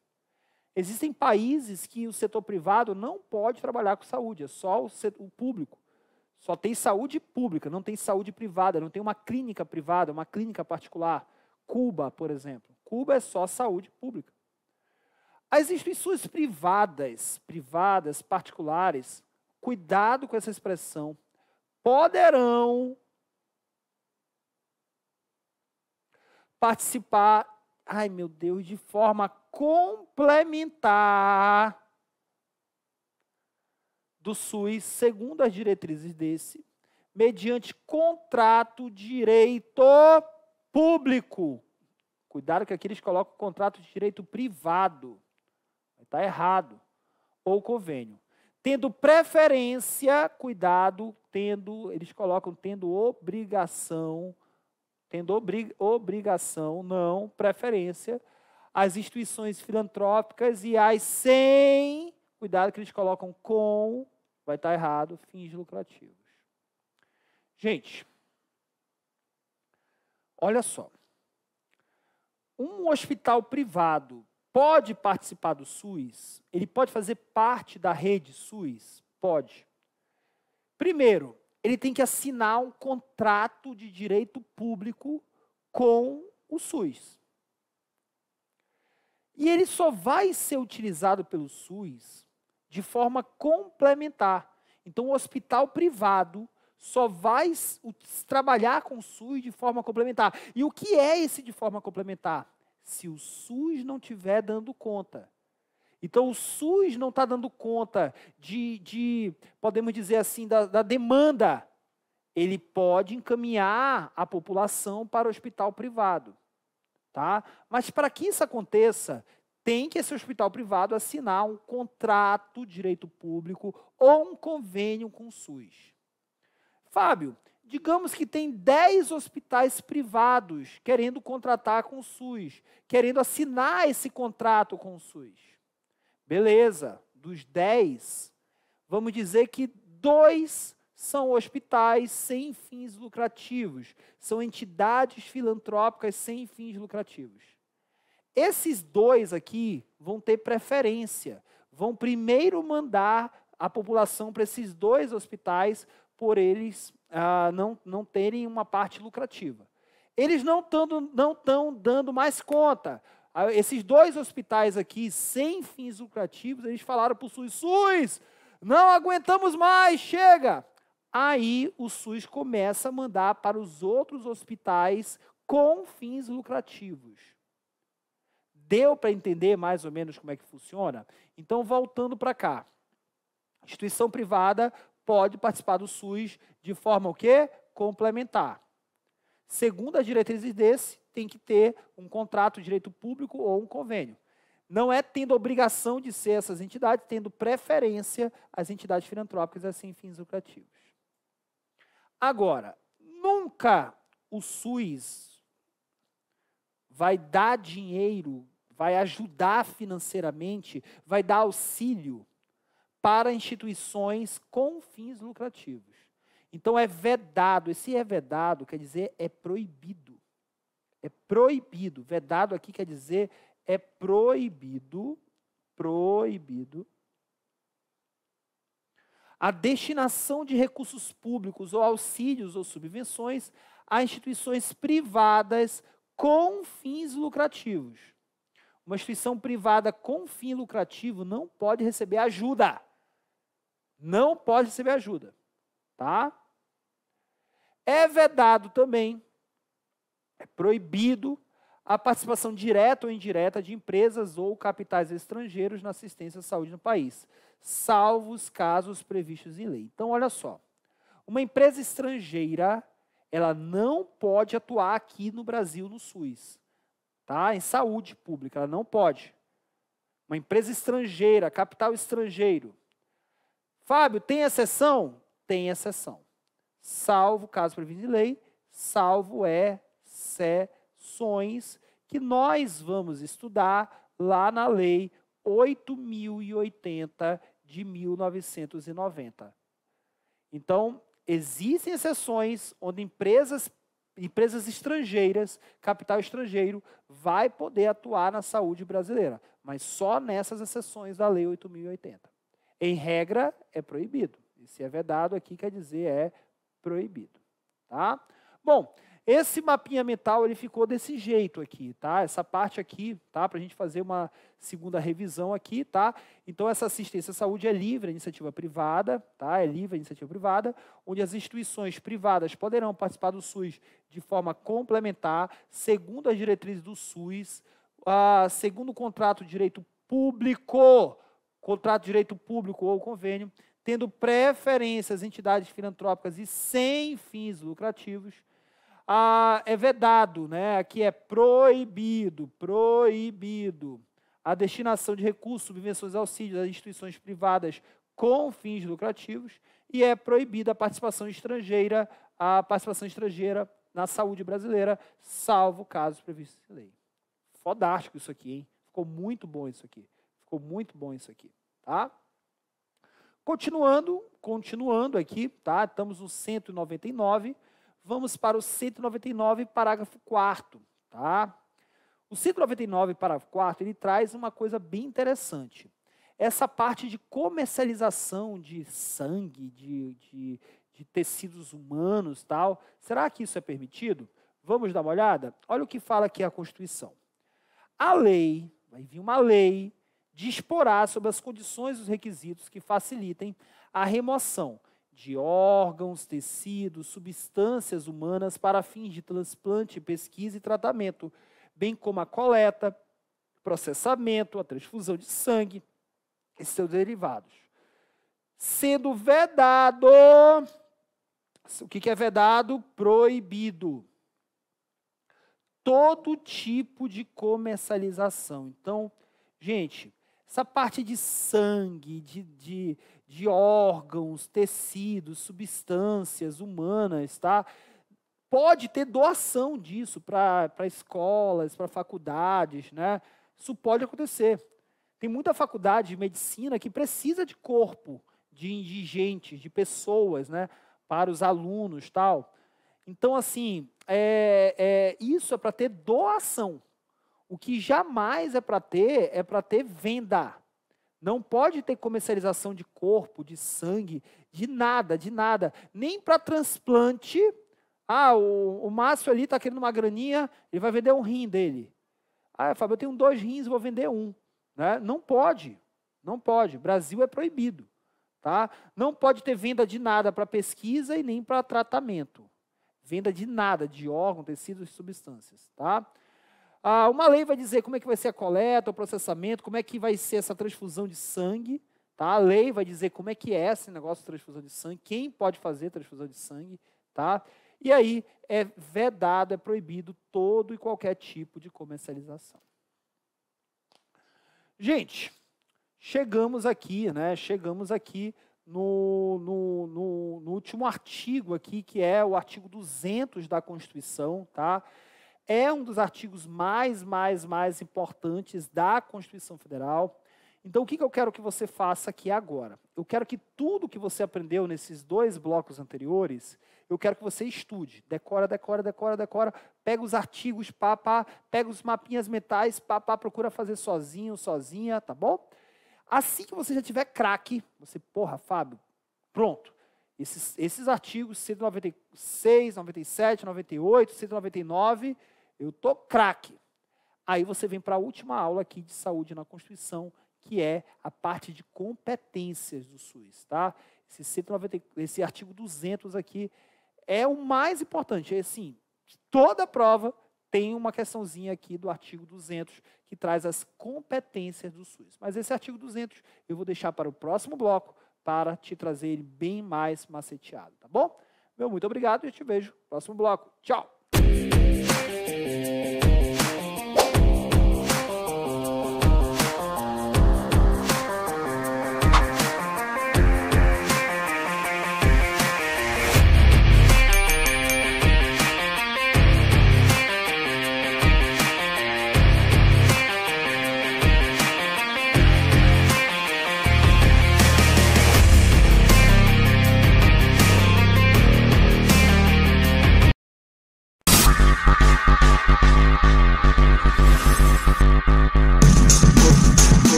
Existem países que o setor privado não pode trabalhar com saúde, é só o, setor, o, público. Só tem saúde pública, não tem saúde privada, não tem uma clínica privada, uma clínica particular. Cuba, por exemplo. Cuba é só saúde pública. As instituições privadas, privadas, particulares, cuidado com essa expressão, poderão participar, ai meu Deus, de forma complementar do SUS, segundo as diretrizes desse, mediante contrato direito público. Cuidado que aqui eles colocam contrato de direito privado. Está errado. Ou convênio. Tendo preferência, cuidado, tendo, eles colocam tendo obrigação, tendo obri, obrigação, não, preferência, as instituições filantrópicas e as sem, cuidado que eles colocam com, vai estar tá errado, fins lucrativos. Gente, olha só. Um hospital privado pode participar do SUS? Ele pode fazer parte da rede SUS? Pode. Primeiro, ele tem que assinar um contrato de direito público com o SUS. E ele só vai ser utilizado pelo SUS de forma complementar. Então, o hospital privado só vai trabalhar com o SUS de forma complementar. E o que é esse de forma complementar? se o SUS não tiver dando conta. Então, o SUS não está dando conta de, de, podemos dizer assim, da, da demanda. Ele pode encaminhar a população para o hospital privado. Tá? Mas para que isso aconteça, tem que esse hospital privado assinar um contrato de direito público ou um convênio com o SUS. Fábio, digamos que tem 10 hospitais privados querendo contratar com o SUS, querendo assinar esse contrato com o SUS. Beleza, dos 10, vamos dizer que dois são hospitais sem fins lucrativos, são entidades filantrópicas sem fins lucrativos. Esses dois aqui vão ter preferência, vão primeiro mandar a população para esses dois hospitais por eles ah, não, não terem uma parte lucrativa. Eles não estão dando mais conta. Ah, esses dois hospitais aqui, sem fins lucrativos, eles falaram para o SUS: SUS, não aguentamos mais, chega! Aí o SUS começa a mandar para os outros hospitais com fins lucrativos. Deu para entender mais ou menos como é que funciona? Então, voltando para cá. Instituição privada pode participar do SUS de forma o quê? Complementar. Segundo as diretrizes desse, tem que ter um contrato de direito público ou um convênio. Não é tendo obrigação de ser essas entidades, tendo preferência às entidades filantrópicas a sem fins lucrativos. Agora, nunca o SUS vai dar dinheiro, vai ajudar financeiramente, vai dar auxílio para instituições com fins lucrativos. Então é vedado, esse é vedado quer dizer é proibido. É proibido. Vedado aqui quer dizer é proibido, proibido a destinação de recursos públicos ou auxílios ou subvenções a instituições privadas com fins lucrativos. Uma instituição privada com fim lucrativo não pode receber ajuda não pode receber ajuda, tá? É vedado também, é proibido a participação direta ou indireta de empresas ou capitais estrangeiros na assistência à saúde no país, salvo os casos previstos em lei. Então, olha só, uma empresa estrangeira, ela não pode atuar aqui no Brasil, no SUS, tá? Em saúde pública, ela não pode. Uma empresa estrangeira, capital estrangeiro, Fábio, tem exceção? Tem exceção. Salvo caso previsto de lei, salvo é exceções que nós vamos estudar lá na lei 8080 de 1990. Então, existem exceções onde empresas empresas estrangeiras, capital estrangeiro, vai poder atuar na saúde brasileira, mas só nessas exceções da Lei 8.080. Em regra, é proibido. E se é vedado aqui quer dizer é proibido, tá? Bom, esse mapinha mental ele ficou desse jeito aqui, tá? Essa parte aqui, tá? Para a gente fazer uma segunda revisão aqui, tá? Então essa assistência à saúde é livre, a iniciativa privada, tá? É livre a iniciativa privada, onde as instituições privadas poderão participar do SUS de forma complementar, segundo as diretrizes do SUS, ah, segundo o contrato de direito público, contrato de direito público ou convênio, tendo preferência entidades filantrópicas e sem fins lucrativos, ah, é vedado, né? aqui é proibido, proibido a destinação de recursos, subvenções e auxílios às instituições privadas com fins lucrativos e é proibida a participação estrangeira, a participação estrangeira na saúde brasileira, salvo casos previstos em lei. Fodástico isso aqui, hein? Ficou muito bom isso aqui. Ficou muito bom isso aqui, tá? Continuando, continuando aqui, tá? Estamos no 199. Vamos para o 199, parágrafo 4 tá? O 199, parágrafo 4 ele traz uma coisa bem interessante. Essa parte de comercialização de sangue, de, de, de tecidos humanos, tal, será que isso é permitido? Vamos dar uma olhada? Olha o que fala aqui a Constituição. A lei, vai vir uma lei disporá sobre as condições e os requisitos que facilitem a remoção de órgãos, tecidos, substâncias humanas para fins de transplante, pesquisa e tratamento, bem como a coleta, processamento, a transfusão de sangue e seus derivados. Sendo vedado. O que é vedado? Proibido. Todo tipo de comercialização. Então, gente, essa parte de sangue, de, de, de órgãos, tecidos, substâncias humanas, tá? Pode ter doação disso para escolas, para faculdades, né? Isso pode acontecer. Tem muita faculdade de medicina que precisa de corpo de indigentes, de pessoas, né? Para os alunos, tal. Então, assim, é, é, isso é para ter doação. O que jamais é para ter é para ter venda. Não pode ter comercialização de corpo, de sangue, de nada, de nada. Nem para transplante. Ah, o, o Márcio ali está querendo uma graninha, ele vai vender um rim dele. Ah, Fábio, eu tenho dois rins, vou vender um. Né? Não pode, não pode. Brasil é proibido. Tá? Não pode ter venda de nada para pesquisa e nem para tratamento. Venda de nada, de órgão, tecidos e substâncias. Tá? Ah, uma lei vai dizer como é que vai ser a coleta, o processamento, como é que vai ser essa transfusão de sangue. Tá? A lei vai dizer como é que é esse negócio de transfusão de sangue, quem pode fazer transfusão de sangue. Tá? E aí é vedado, é proibido todo e qualquer tipo de comercialização. Gente, chegamos aqui, né? Chegamos aqui no, no, no, no último artigo aqui, que é o artigo 200 da Constituição, tá? é um dos artigos mais, mais, mais importantes da Constituição Federal. Então, o que, eu quero que você faça aqui agora? Eu quero que tudo que você aprendeu nesses dois blocos anteriores, eu quero que você estude. Decora, decora, decora, decora. Pega os artigos, pá, pá. Pega os mapinhas mentais, pá, pá. Procura fazer sozinho, sozinha, tá bom? Assim que você já tiver craque, você, porra, Fábio, pronto. Esses, esses artigos, 196, 97, 98, 199 eu tô craque. Aí você vem para a última aula aqui de saúde na Constituição, que é a parte de competências do SUS, tá? Esse, 190, esse artigo 200 aqui é o mais importante. É assim, toda prova tem uma questãozinha aqui do artigo 200 que traz as competências do SUS. Mas esse artigo 200 eu vou deixar para o próximo bloco para te trazer ele bem mais maceteado, tá bom? Meu muito obrigado e te vejo no próximo bloco. Tchau!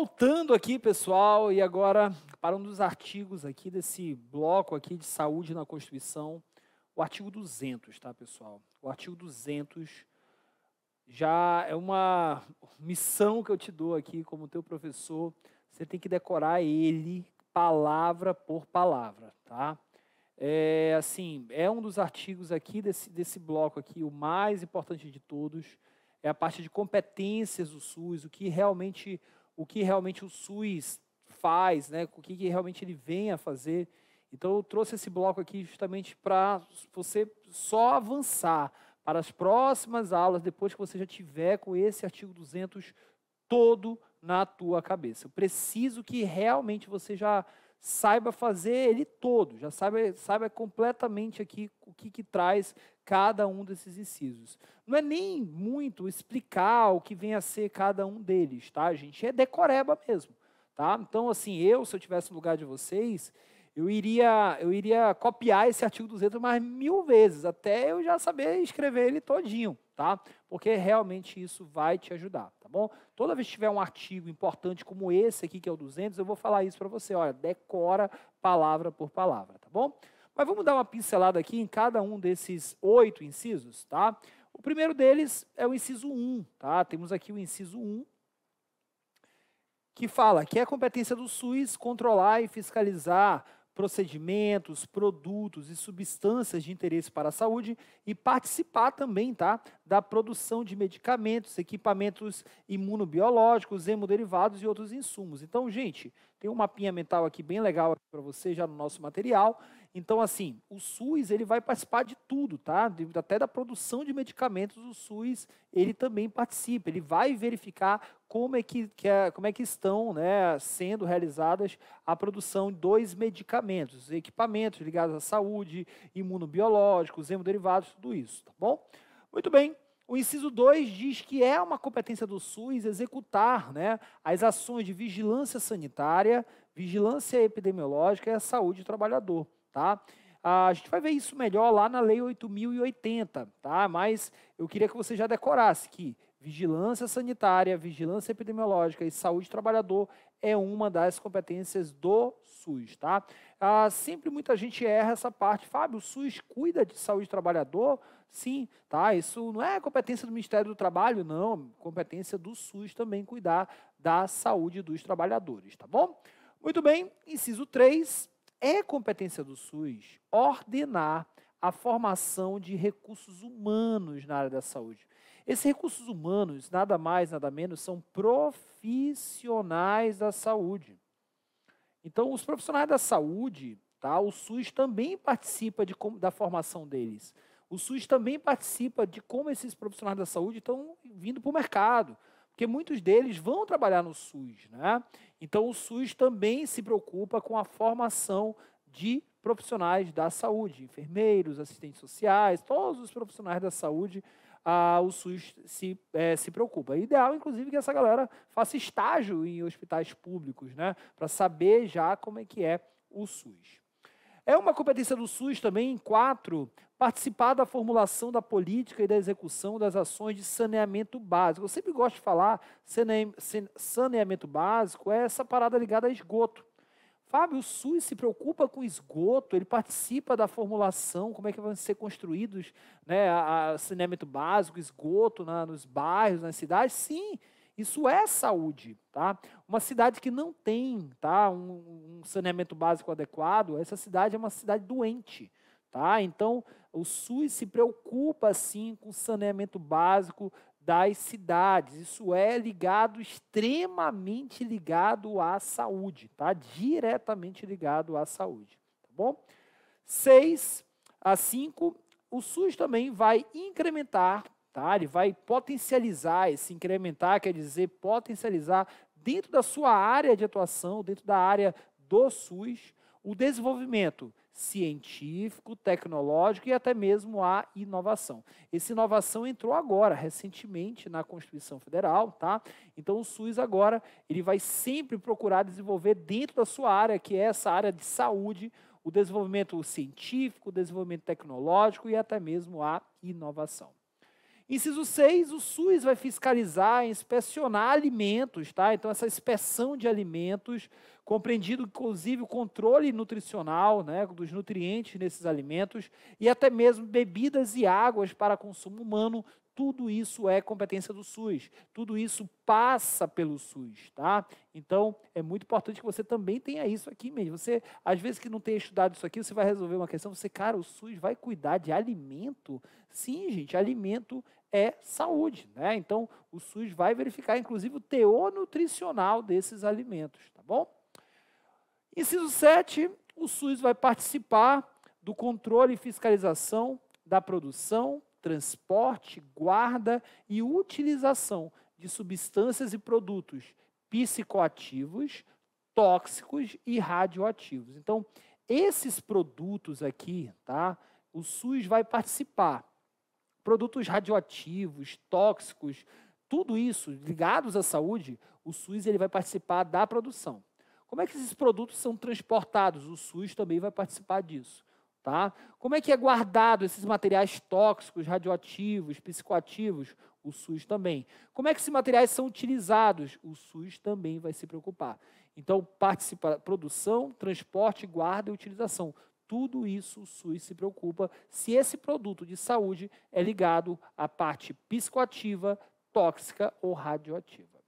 Voltando aqui, pessoal, e agora para um dos artigos aqui desse bloco aqui de saúde na Constituição, o artigo 200, tá, pessoal? O artigo 200 já é uma missão que eu te dou aqui como teu professor, você tem que decorar ele palavra por palavra, tá? É, assim, é um dos artigos aqui desse, desse bloco aqui, o mais importante de todos, é a parte de competências do SUS, o que realmente o que realmente o SUS faz, né? o que, que realmente ele vem a fazer. Então, eu trouxe esse bloco aqui justamente para você só avançar para as próximas aulas, depois que você já tiver com esse artigo 200 todo na tua cabeça. Eu preciso que realmente você já saiba fazer ele todo, já saiba, saiba completamente aqui o que, que traz cada um desses incisos. Não é nem muito explicar o que vem a ser cada um deles, tá, gente? É decoreba mesmo, tá? Então, assim, eu, se eu tivesse no lugar de vocês, eu iria, eu iria copiar esse artigo 200 mais mil vezes, até eu já saber escrever ele todinho, tá? Porque realmente isso vai te ajudar, tá bom? Toda vez que tiver um artigo importante como esse aqui, que é o 200, eu vou falar isso para você, olha, decora palavra por palavra, tá bom? Mas vamos dar uma pincelada aqui em cada um desses oito incisos, tá? O primeiro deles é o inciso 1, tá? Temos aqui o inciso 1, que fala que é competência do SUS controlar e fiscalizar procedimentos, produtos e substâncias de interesse para a saúde e participar também, tá, da produção de medicamentos, equipamentos imunobiológicos, hemoderivados e outros insumos. Então, gente, tem um mapinha mental aqui bem legal para você já no nosso material então, assim, o SUS ele vai participar de tudo, tá? Até da produção de medicamentos, o SUS ele também participa. Ele vai verificar como é que, que é, como é que estão né, sendo realizadas a produção dos medicamentos, equipamentos ligados à saúde, imunobiológicos, hemoderivados, tudo isso, tá bom? Muito bem. O inciso 2 diz que é uma competência do SUS executar né, as ações de vigilância sanitária, vigilância epidemiológica e a saúde do trabalhador tá? Ah, a gente vai ver isso melhor lá na Lei 8080, tá? Mas eu queria que você já decorasse que vigilância sanitária, vigilância epidemiológica e saúde do trabalhador é uma das competências do SUS, tá? Ah, sempre muita gente erra essa parte. Fábio, o SUS cuida de saúde do trabalhador? Sim, tá? Isso não é competência do Ministério do Trabalho, não. Competência do SUS também cuidar da saúde dos trabalhadores, tá bom? Muito bem, inciso 3 é competência do SUS ordenar a formação de recursos humanos na área da saúde. Esses recursos humanos, nada mais, nada menos, são profissionais da saúde. Então, os profissionais da saúde, tá? o SUS também participa de, da formação deles. O SUS também participa de como esses profissionais da saúde estão vindo para o mercado, porque muitos deles vão trabalhar no SUS, né? Então o SUS também se preocupa com a formação de profissionais da saúde, enfermeiros, assistentes sociais, todos os profissionais da saúde, ah, o SUS se, é, se preocupa. É ideal, inclusive, que essa galera faça estágio em hospitais públicos, né? Para saber já como é que é o SUS. É uma competência do SUS também, em quatro, participar da formulação da política e da execução das ações de saneamento básico. Eu sempre gosto de falar saneamento básico, é essa parada ligada a esgoto. Fábio, o SUS se preocupa com esgoto, ele participa da formulação, como é que vão ser construídos né, a, a saneamento básico, esgoto na, nos bairros, nas cidades. Sim, isso é saúde, tá? Uma cidade que não tem tá, um, um saneamento básico adequado, essa cidade é uma cidade doente. Tá? Então, o SUS se preocupa, assim com o saneamento básico das cidades. Isso é ligado, extremamente ligado à saúde, tá? Diretamente ligado à saúde, tá bom? seis a cinco o SUS também vai incrementar, tá? Ele vai potencializar, esse incrementar quer dizer potencializar dentro da sua área de atuação, dentro da área do SUS, o desenvolvimento científico, tecnológico e até mesmo a inovação. Essa inovação entrou agora, recentemente, na Constituição Federal, tá? Então o SUS agora, ele vai sempre procurar desenvolver dentro da sua área, que é essa área de saúde, o desenvolvimento científico, o desenvolvimento tecnológico e até mesmo a inovação. Inciso 6, o SUS vai fiscalizar, inspecionar alimentos, tá? Então, essa inspeção de alimentos, compreendido inclusive o controle nutricional, né, dos nutrientes nesses alimentos e até mesmo bebidas e águas para consumo humano, tudo isso é competência do SUS, tudo isso passa pelo SUS, tá? Então, é muito importante que você também tenha isso aqui mesmo. Você, às vezes que não tem estudado isso aqui, você vai resolver uma questão, você, cara, o SUS vai cuidar de alimento? Sim, gente, alimento é saúde, né? Então, o SUS vai verificar, inclusive, o teor nutricional desses alimentos, tá bom? Inciso 7, o SUS vai participar do controle e fiscalização da produção, transporte, guarda e utilização de substâncias e produtos psicoativos, tóxicos e radioativos. Então, esses produtos aqui, tá? O SUS vai participar produtos radioativos, tóxicos, tudo isso ligados à saúde, o SUS ele vai participar da produção. Como é que esses produtos são transportados? O SUS também vai participar disso. Tá? Como é que é guardado esses materiais tóxicos, radioativos, psicoativos? O SUS também. Como é que esses materiais são utilizados? O SUS também vai se preocupar. Então, participa, produção, transporte, guarda e utilização tudo isso o SUS se preocupa se esse produto de saúde é ligado à parte psicoativa, tóxica ou radioativa.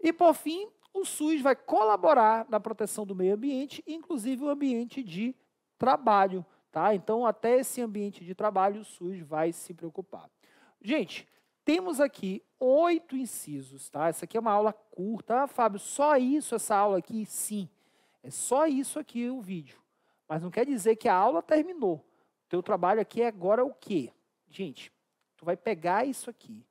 E por fim, o SUS vai colaborar na proteção do meio ambiente, inclusive o ambiente de trabalho, tá? Então, até esse ambiente de trabalho, o SUS vai se preocupar. Gente, temos aqui oito incisos, tá? Essa aqui é uma aula curta. Ah, Fábio, só isso, essa aula aqui? Sim, é só isso aqui o vídeo. Mas não quer dizer que a aula terminou. O teu trabalho aqui é agora o quê? Gente, tu vai pegar isso aqui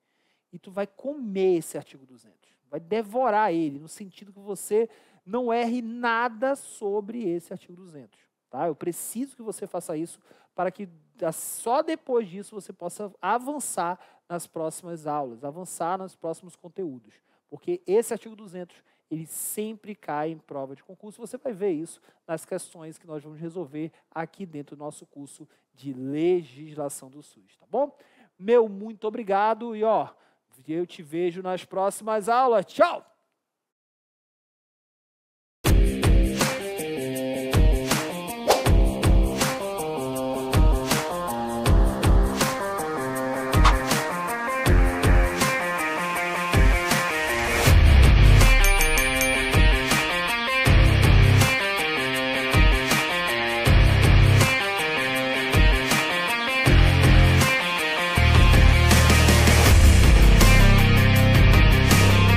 e tu vai comer esse artigo 200. Vai devorar ele, no sentido que você não erre nada sobre esse artigo 200. Tá? Eu preciso que você faça isso para que ah, só depois disso você possa avançar nas próximas aulas, avançar nos próximos conteúdos. Porque esse artigo 200 ele sempre cai em prova de concurso. Você vai ver isso nas questões que nós vamos resolver aqui dentro do nosso curso de legislação do SUS, tá bom? Meu muito obrigado e ó, eu te vejo nas próximas aulas. Tchau!